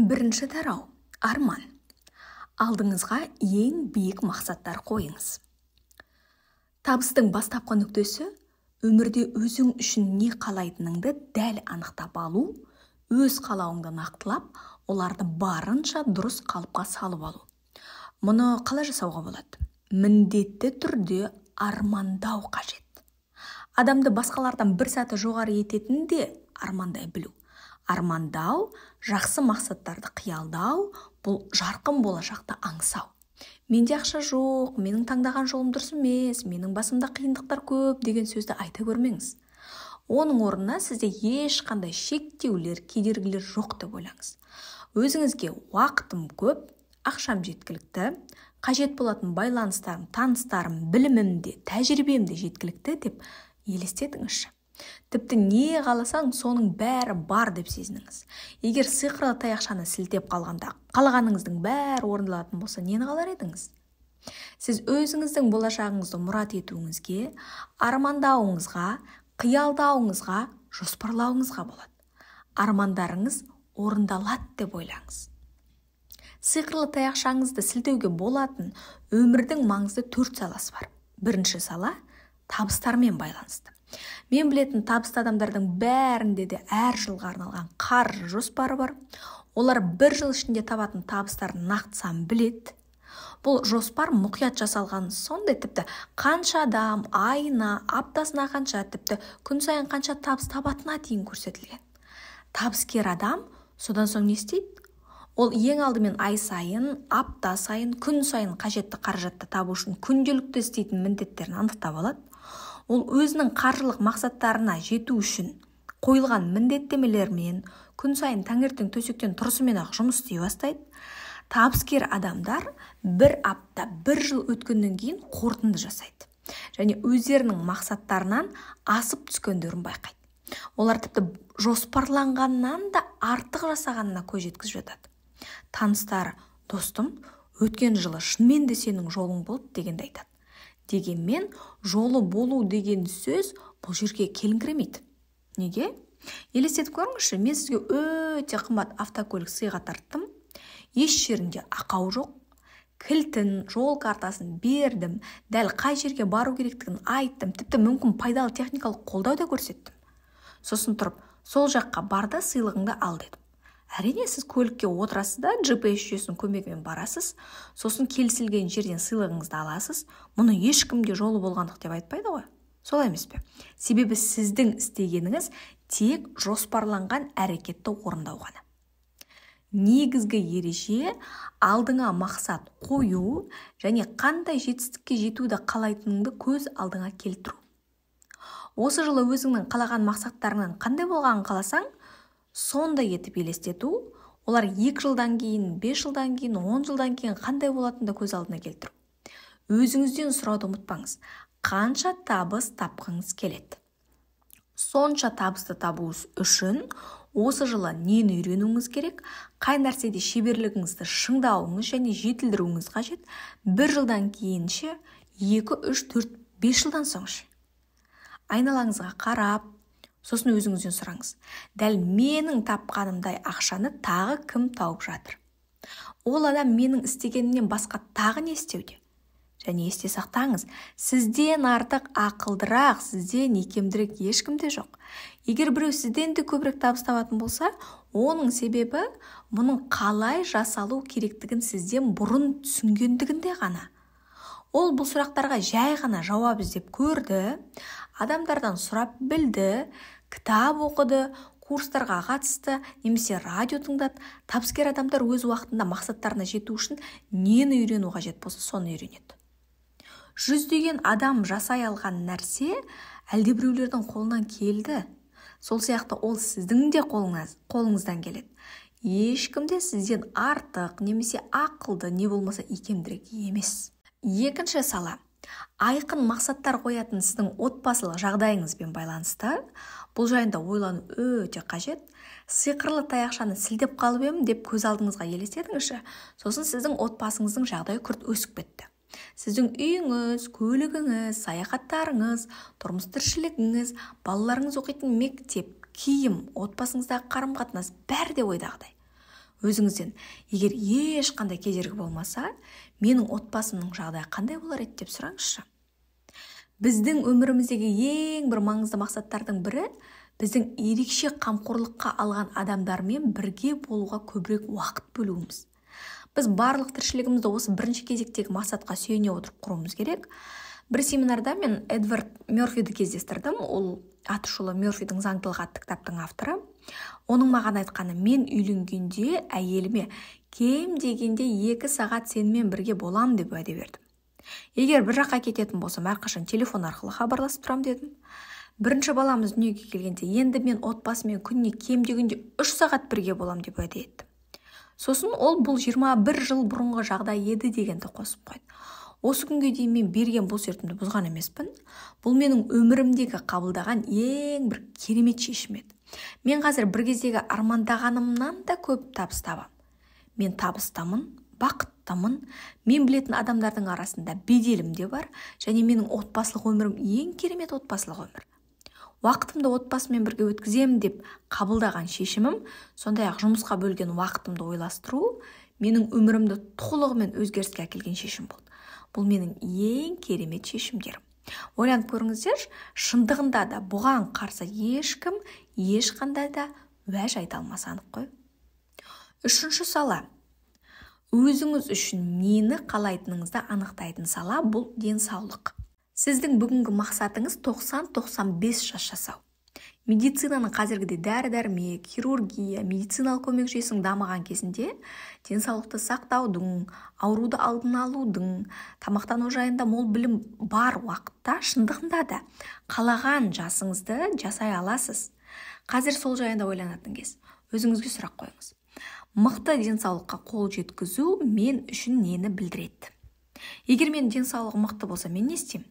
бірінші тарау арман алдыңызға ең биік мақсаттар қойыңыз табыстың бастапқы нүктесі өмірде өзің үшін не қалайтыныңды дәл анықтап алу өз қалауыңды нақтылап оларды барынша дұрыс қалыпқа салып алу мұны қалай жасауға болады міндетті түрде армандау қажет адамды басқалардан бір саты жоғары ететінде армандай білу армандау жақсы мақсаттарды қиялдау бұл жарқын болашақты аңсау менде ақша жоқ менің таңдаған жолым дұрыс емес менің басымда қиындықтар көп деген сөзді айта көрмеңіз оның орнына сізде ешқандай шектеулер кедергілер жоқ деп ойлаңыз өзіңізге уақытым көп ақшам жеткілікті қажет болатын байланыстарым таныстарым білімім де тәжірибем де жеткілікті деп елестетіңізші тіпті не қаласаң соның бәрі бар деп сезініңіз егер сиқырлы таяқшаны сілтеп қалғанда қалағаныңыздың бәрі орындалатын болса нені қалар едіңіз сіз өзіңіздің болашағыңызды мұрат етуіңізге армандауыңызға қиялдауыңызға жоспарлауыңызға болады армандарыңыз орындалады деп ойлаңыз сиқырлы таяқшаңызды сілтеуге болатын өмірдің маңызды төрт саласы бар бірінші сала табыстармен байланысты мен білетін табысты адамдардың бәрінде де әр жылға арналған қаржы жоспары бар олар бір жыл ішінде табатын табыстарын нақты санын біледі бұл жоспар мұқият жасалған сондай тіпті қанша адам айына аптасына қанша тіпті күн сайын қанша табыс табатынына дейін көрсетілген табыскер адам содан соң не істейді ол ең алдымен ай сайын апта сайын күн сайын қажетті қаражатты табу үшін күнделікті істейтін міндеттерін анықтап алады ол өзінің қаржылық мақсаттарына жету үшін қойылған міндеттемелермен күн сайын таңертең төсектен тұрысымен ақ жұмыс істей бастайды табыскер адамдар бір апта бір жыл өткеннен кейін қорытынды жасайды және өздерінің мақсаттарынан асып түскендерін байқайды олар тіпті жоспарланғаннан да артық жасағанына көз жеткізіп жатады таныстары достым өткен жылы шынымен де сенің жолың болды дегенді айтады дегенмен жолы болу деген сөз бұл жерге келіңкіремейді неге елестетіп көріңізші мен сізге өте қымбат автокөлік сыйға тарттым еш жерінде ақау жоқ кілтін жол картасын бердім дәл қай жерге бару керектігін айттым тіпті мүмкін пайдалы техникалық қолдау да көрсеттім сосын тұрып сол жаққа бар да сыйлығыңды ал дедім әрине сіз көлікке отырасыз да gps жүйесінің көмегімен барасыз сосын келісілген жерден сыйлығыңызды аласыз мұны де жолы болғандық деп айтпайды ғой солай емес пе себебі сіздің істегеніңіз тек жоспарланған әрекетті орындау ғана негізгі ереже алдыңа мақсат қою және қандай жетістікке жетуді қалайтыныңды көз алдыңа келтіру осы жылы өзіңнің қалаған мақсаттарыңнан қандай болғанын қаласаң сондай етіп елестету олар екі жылдан кейін бес жылдан кейін он жылдан кейін қандай болатынын да көз алдына келтіру өзіңізден сұрауды ұмытпаңыз қанша табыс тапқыңыз келеді сонша табысты табу үшін осы жылы нені үйренуіңіз керек қай нәрседе шеберлігіңізді шыңдауыңыз және жетілдіруіңіз қажет бір жылдан кейінше екі үш төрт бес жылдан соң айналаңызға қарап сосын өзіңізден сұраңыз дәл менің тапқанымдай ақшаны тағы кім тауып жатыр ол адам менің істегенімнен басқа тағы не істеуде және есте сақтаңыз сізден артық ақылдырақ сізден икемдірек ешкім де жоқ егер біреу сізден де көбірек табыс табатын болса оның себебі мұның қалай жасалу керектігін сізден бұрын түсінгендігінде ғана ол бұл сұрақтарға жай ғана жауап іздеп көрді адамдардан сұрап білді кітап оқыды курстарға қатысты немесе радио тыңдады табыскер адамдар өз уақытында мақсаттарына жету үшін нені үйрену қажет болса соны үйренеді жүздеген адам жасай алған нәрсе әлдебіреулердің қолынан келді сол сияқты ол сіздің де қолыңыз, қолыңыздан келеді ешкім де сізден артық немесе ақылды не болмаса икемдірек емес екінші сала айқын мақсаттар қоятын сіздің отбасылық жағдайыңызбен байланысты бұл жайында ойлану өте қажет сиқырлы таяқшаны сілдеп қалып едім деп көз алдыңызға елестетіңізші сосын сіздің отбасыңыздың жағдайы күрт өсіп кетті сіздің үйіңіз көлігіңіз саяхаттарыңыз тұрмыс тіршілігіңіз балаларыңыз оқитын мектеп киім отбасыңыздағы қарым қатынас бәрі де ойдағыдай өзіңізден егер ешқандай кедергі болмаса менің отбасымның жағдайы қандай болар еді деп сұраңызшы біздің өміріміздегі ең бір маңызды мақсаттардың бірі біздің ерекше қамқорлыққа алған адамдармен бірге болуға көбірек уақыт бөлуіміз біз барлық тіршілігімізді осы бірінші кезектегі мақсатқа сүйене отырып құруымыз керек бір семинарда мен эдвард мерфиді кездестірдім ол аты шулы мерфидің заңдылығы атты кітаптың авторы оның маған айтқаны мен үйленгенде әйеліме кем дегенде екі сағат сенімен бірге болам деп уәде бердім егер бір жаққа кететін болсам әрқашан телефон арқылы хабарласып тұрам дедім бірінші баламыз дүниеге келгенде енді мен отбасымен күніне кем дегенде үш сағат бірге болам деп уәде еттім сосын ол бұл 21 жыл бұрынғы жағдай еді дегенді қосып қойды осы күнге дейін мен берген бұл сертімді бұзған емеспін бұл менің өмірімдегі қабылдаған ең бір керемет шешім еді мен қазір бір кездегі армандағанымнан да көп табыс табамын мен табыстамын бақыттамын, мен білетін адамдардың арасында беделім де бар және менің отбасылық өмірім ең керемет отбасылық өмір уақытымды отбасымен бірге өткіземін деп қабылдаған шешімім сондай ақ жұмысқа бөлген уақытымды ойластыру менің өмірімді толығымен өзгеріске әкелген шешім болды бұл менің ең керемет шешімдерім ойланып көріңіздер шындығында да бұған қарсы ешкім ешқандай да уәж айта алмасы анық қой үшінші сала өзіңіз үшін нені қалайтыныңызды анықтайтын сала бұл денсаулық сіздің бүгінгі мақсатыңыз 90-95 жас жасау медицинаның қазіргідей дәрі дәрмек хирургия медициналық көмек жүйесінің дамыған кезінде денсаулықты сақтаудың ауруды алдын алудың тамақтану жайында мол білім бар уақытта шындығында да қалаған жасыңызды жасай аласыз қазір сол жайында ойланатын кез өзіңізге сұрақ қойыңыз мықты денсаулыққа қол жеткізу мен үшін нені білдіреді егер мен денсаулығым мықты болса мен не істеймін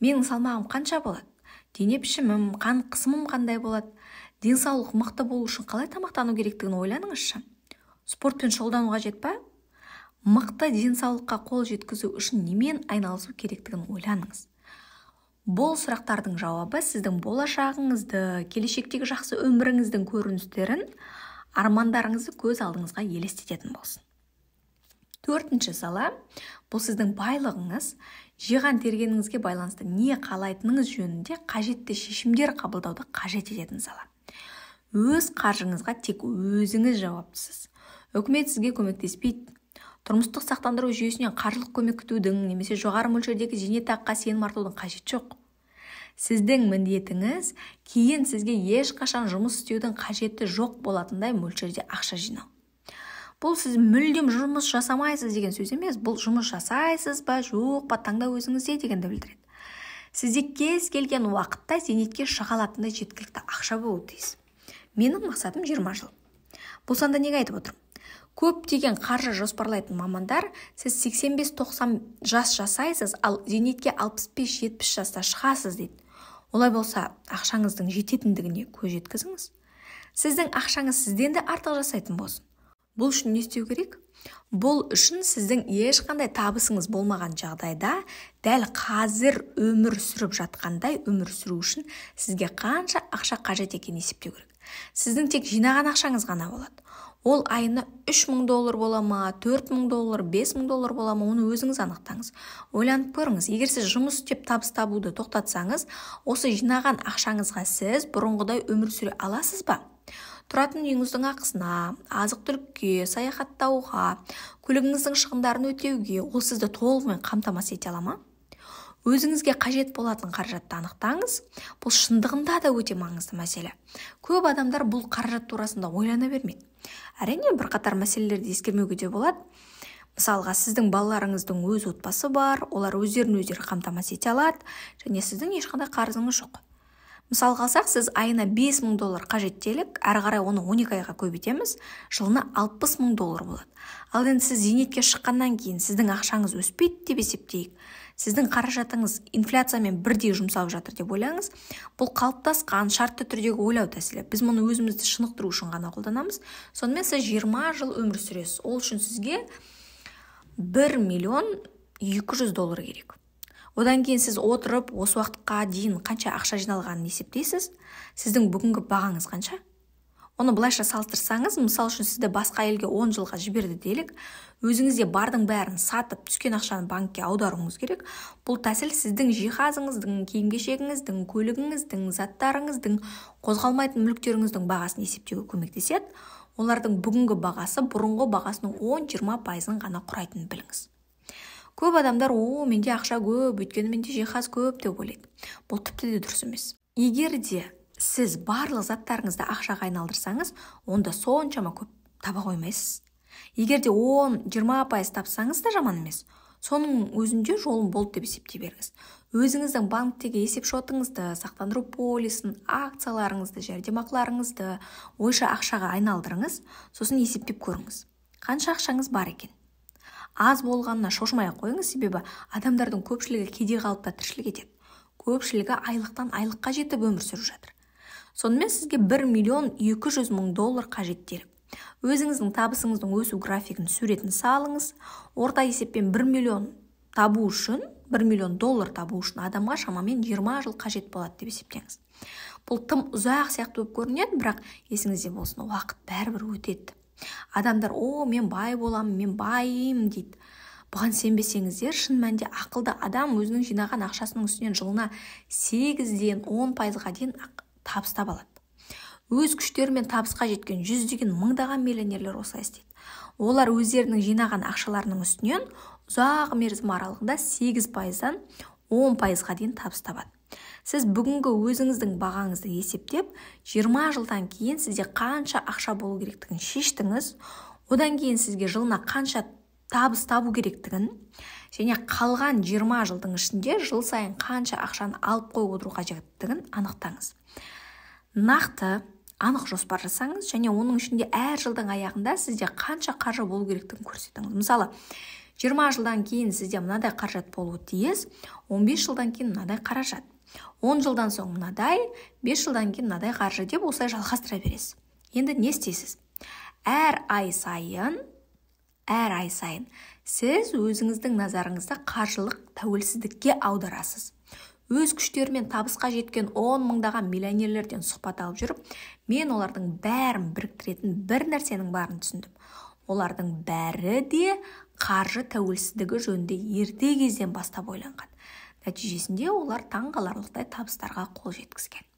менің салмағым қанша болады дене пішімім қан қысымым қандай болады денсаулық мықты болу үшін қалай тамақтану керектігін ойланыңызшы спортпен шұғылдану қажет па мықты денсаулыққа қол жеткізу үшін немен айналысу керектігін ойланыңыз бұл сұрақтардың жауабы сіздің болашағыңызды келешектегі жақсы өміріңіздің көріністерін армандарыңызды көз алдыңызға елестететін болсын төртінші сала бұл сіздің байлығыңыз жиған тергеніңізге байланысты не қалайтыныңыз жөнінде қажетті шешімдер қабылдауды қажет ететін сала өз қаржыңызға тек өзіңіз жауаптысыз үкімет сізге көмектеспейді тұрмыстық сақтандыру жүйесінен қаржылық көмек күтудің немесе жоғары мөлшердегі зейнетақыға сенім артудың қажеті жоқ сіздің міндетіңіз кейін сізге ешқашан жұмыс істеудің қажеті жоқ болатындай мөлшерде ақша жинау бұл сіз мүлдем жұмыс жасамайсыз деген сөз емес бұл жұмыс жасайсыз ба жоқ па таңдау өзіңізде дегенді білдіреді сізде кез келген уақытта зейнетке шыға алатындай жеткілікті ақша болуы тиіс менің мақсатым 20 жыл бұл санда неге айтып отырмын көптеген қаржы жоспарлайтын мамандар сіз 85-90 жас жасайсыз ал зейнетке 65-70 жаста шығасыз дейді олай болса ақшаңыздың жететіндігіне көз жеткізіңіз сіздің ақшаңыз сізден де артық жасайтын болсын бұл үшін не істеу керек бұл үшін сіздің ешқандай табысыңыз болмаған жағдайда дәл қазір өмір сүріп жатқандай өмір сүру үшін сізге қанша ақша қажет екенін есептеу керек сіздің тек жинаған ақшаңыз ғана болады ол айына үш мың доллар бола ма төрт мың доллар бес мың доллар бола ма оны өзіңіз анықтаңыз ойланып көріңіз егер сіз жұмыс істеп табыс табуды тоқтатсаңыз осы жинаған ақшаңызға сіз бұрынғыдай өмір сүре аласыз ба тұратын үйіңіздің ақысына азық түлікке саяхаттауға көлігіңіздің шығындарын өтеуге ол сізді толығымен қамтамасыз ете ала ма өзіңізге қажет болатын қаражатты анықтаңыз бұл шындығында да өте маңызды мәселе көп адамдар бұл қаражат турасында ойлана бермейді әрине бірқатар мәселелерді ескермеуге де болады мысалға сіздің балаларыңыздың өз отбасы бар олар өздерін өздері қамтамасыз ете алады және сіздің ешқандай қарызыңыз жоқ мысалға алсақ сіз айына 5 мың доллар қажеттелік әрі қарай оны 12 айға көбейтеміз жылына 60 мың доллар болады ал енді сіз зейнетке шыққаннан кейін сіздің ақшаңыз өспейді деп есептейік сіздің қаражатыңыз инфляциямен бірдей жұмсалып жатыр деп ойлаңыз бұл қалыптасқан шартты түрдегі ойлау тәсілі біз мұны өзімізді шынықтыру үшін ғана қолданамыз сонымен сіз 20 жыл өмір сүресіз ол үшін сізге 1 миллион 200 доллар керек одан кейін сіз отырып осы уақытқа дейін қанша ақша жиналғанын есептейсіз сіздің бүгінгі бағаңыз қанша оны былайша салыстырсаңыз мысалы үшін сізді басқа елге 10 жылға жіберді делік өзіңізде бардың бәрін сатып түскен ақшаны банкке аударуыңыз керек бұл тәсіл сіздің жиһазыңыздың киім кешегіңіздің көлігіңіздің заттарыңыздың қозғалмайтын мүліктеріңіздің бағасын есептеуге көмектеседі олардың бүгінгі бағасы бұрынғы бағасының 10-20 пайызын ғана құрайтынын біліңіз көп адамдар о менде ақша көп өйткені менде жиһаз көп деп ойлайды бұл тіпті де дұрыс емес егер де сіз барлық заттарыңызды ақшаға айналдырсаңыз онда соншама көп таба қоймайсыз егер де 10-20 пайыз тапсаңыз да жаман емес соның өзінде жолым болды деп есептей беріңіз өзіңіздің банктегі есепшотыңызды сақтандыру полисін акцияларыңызды жәрдемақыларыңызды ойша ақшаға айналдырыңыз сосын есептеп көріңіз қанша ақшаңыз бар екен аз болғанына шошымай ақ қойыңыз себебі адамдардың көпшілігі кедей қалыпта тіршілік етеді көпшілігі айлықтан айлыққа жетіп өмір сүріп жатыр сонымен сізге 1 миллион 200 жүз мың доллар қажет делік өзіңіздің табысыңыздың өсу графигін суретін салыңыз орта есеппен 1 миллион табу үшін 1 миллион доллар табу үшін адамға шамамен 20 жыл қажет болады деп есептеңіз бұл тым ұзақ сияқты болып көрінеді бірақ есіңізде болсын уақыт бәрібір өтеді адамдар о мен бай боламын мен байым дейді бұған сенбесеңіздер шын мәнінде ақылды адам өзінің жинаған ақшасының үстінен жылына 8-ден 10 пайызға дейін табыс таба алады өз күштерімен табысқа жеткен жүздеген мыңдаған миллионерлер осылай істейді олар өздерінің жинаған ақшаларының үстінен ұзақ мерзім аралығында 8 пайыздан 10 пайызға дейін табыс табады сіз бүгінгі өзіңіздің бағаңызды есептеп 20 жылдан кейін сізде қанша ақша болу керектігін шештіңіз одан кейін сізге жылына қанша табыс табу керектігін және қалған 20 жылдың ішінде жыл сайын қанша ақшаны алып қойып отыру қажеттігін анықтаңыз нақты анық жоспар жасаңыз және оның ішінде әр жылдың аяғында сізде қанша қаржы болу керектігін көрсетіңіз мысалы 20 жылдан кейін сізде мынадай қаражат болуы тиіс 15 жылдан кейін мынадай қаражат он жылдан соң мынадай бес жылдан кейін мынадай қаржы деп осылай жалғастыра бересіз енді не істейсіз әр ай сайын әр ай сайын сіз өзіңіздің назарыңызды қаржылық тәуелсіздікке аударасыз өз күштерімен табысқа жеткен он мыңдаған миллионерлерден сұхбат алып жүріп мен олардың бәрін біріктіретін бір нәрсенің барын түсіндім олардың бәрі де қаржы тәуелсіздігі жөнінде ерте кезден бастап ойланған нәтижесінде олар таңғаларлықтай табыстарға қол жеткізген